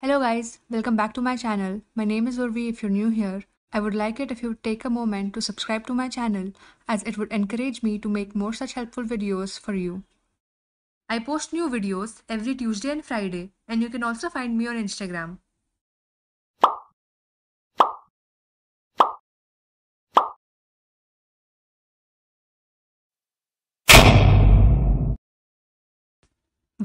Hello guys, welcome back to my channel. My name is Urvi if you're new here. I would like it if you take a moment to subscribe to my channel as it would encourage me to make more such helpful videos for you. I post new videos every Tuesday and Friday and you can also find me on Instagram.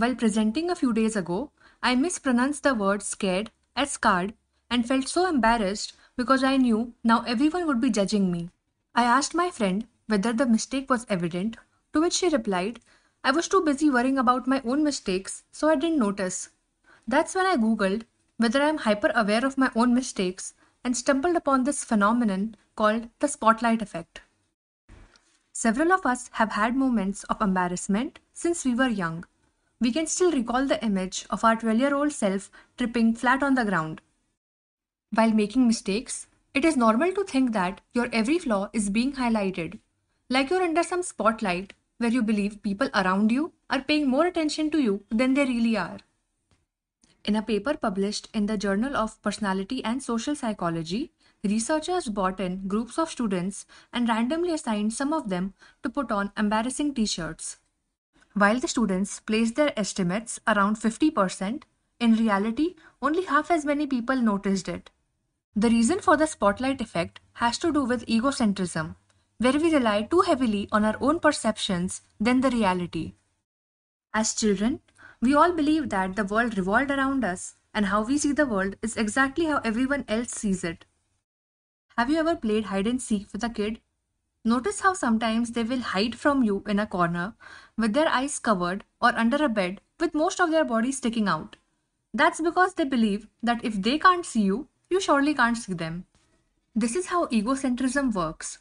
While presenting a few days ago, I mispronounced the word scared as scarred and felt so embarrassed because I knew now everyone would be judging me. I asked my friend whether the mistake was evident, to which she replied, I was too busy worrying about my own mistakes, so I didn't notice. That's when I googled whether I am hyper aware of my own mistakes and stumbled upon this phenomenon called the spotlight effect. Several of us have had moments of embarrassment since we were young, we can still recall the image of our 12 year old self tripping flat on the ground. While making mistakes, it is normal to think that your every flaw is being highlighted, like you're under some spotlight where you believe people around you are paying more attention to you than they really are. In a paper published in the Journal of Personality and Social Psychology, researchers brought in groups of students and randomly assigned some of them to put on embarrassing t shirts. While the students placed their estimates around 50%, in reality, only half as many people noticed it. The reason for the spotlight effect has to do with egocentrism, where we rely too heavily on our own perceptions than the reality. As children, we all believe that the world revolved around us and how we see the world is exactly how everyone else sees it. Have you ever played hide and seek with a kid Notice how sometimes they will hide from you in a corner with their eyes covered or under a bed with most of their body sticking out. That's because they believe that if they can't see you, you surely can't see them. This is how egocentrism works.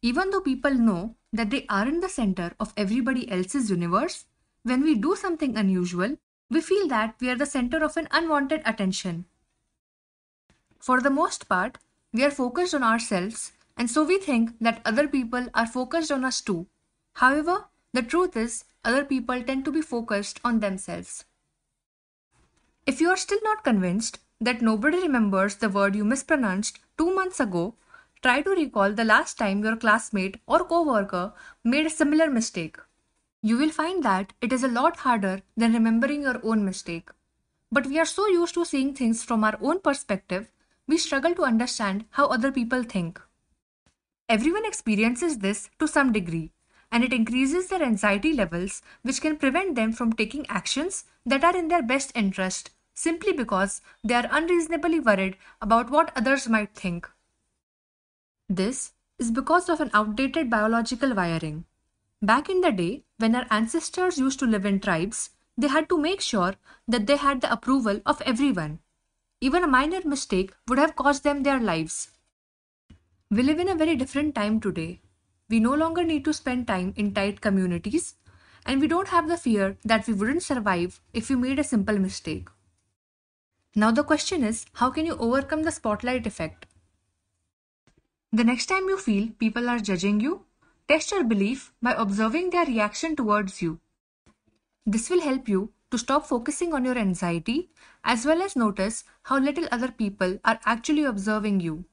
Even though people know that they aren't the center of everybody else's universe, when we do something unusual, we feel that we are the center of an unwanted attention. For the most part, we are focused on ourselves and so we think that other people are focused on us too. However, the truth is, other people tend to be focused on themselves. If you are still not convinced that nobody remembers the word you mispronounced two months ago, try to recall the last time your classmate or coworker made a similar mistake. You will find that it is a lot harder than remembering your own mistake. But we are so used to seeing things from our own perspective, we struggle to understand how other people think. Everyone experiences this to some degree, and it increases their anxiety levels, which can prevent them from taking actions that are in their best interest simply because they are unreasonably worried about what others might think. This is because of an outdated biological wiring. Back in the day, when our ancestors used to live in tribes, they had to make sure that they had the approval of everyone. Even a minor mistake would have cost them their lives. We live in a very different time today. We no longer need to spend time in tight communities, and we don't have the fear that we wouldn't survive if we made a simple mistake. Now, the question is how can you overcome the spotlight effect? The next time you feel people are judging you, test your belief by observing their reaction towards you. This will help you to stop focusing on your anxiety as well as notice how little other people are actually observing you.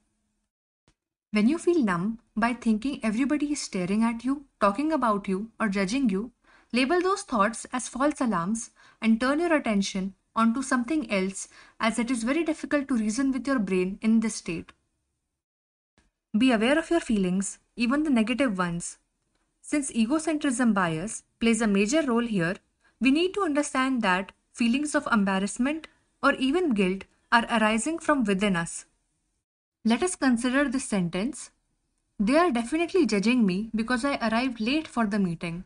When you feel numb by thinking everybody is staring at you, talking about you, or judging you, label those thoughts as false alarms and turn your attention onto something else as it is very difficult to reason with your brain in this state. Be aware of your feelings, even the negative ones. Since egocentrism bias plays a major role here, we need to understand that feelings of embarrassment or even guilt are arising from within us let us consider this sentence. They are definitely judging me because I arrived late for the meeting.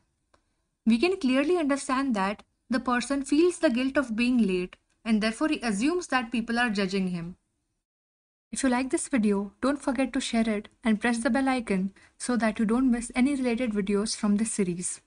We can clearly understand that the person feels the guilt of being late and therefore he assumes that people are judging him. If you like this video, don't forget to share it and press the bell icon so that you don't miss any related videos from this series.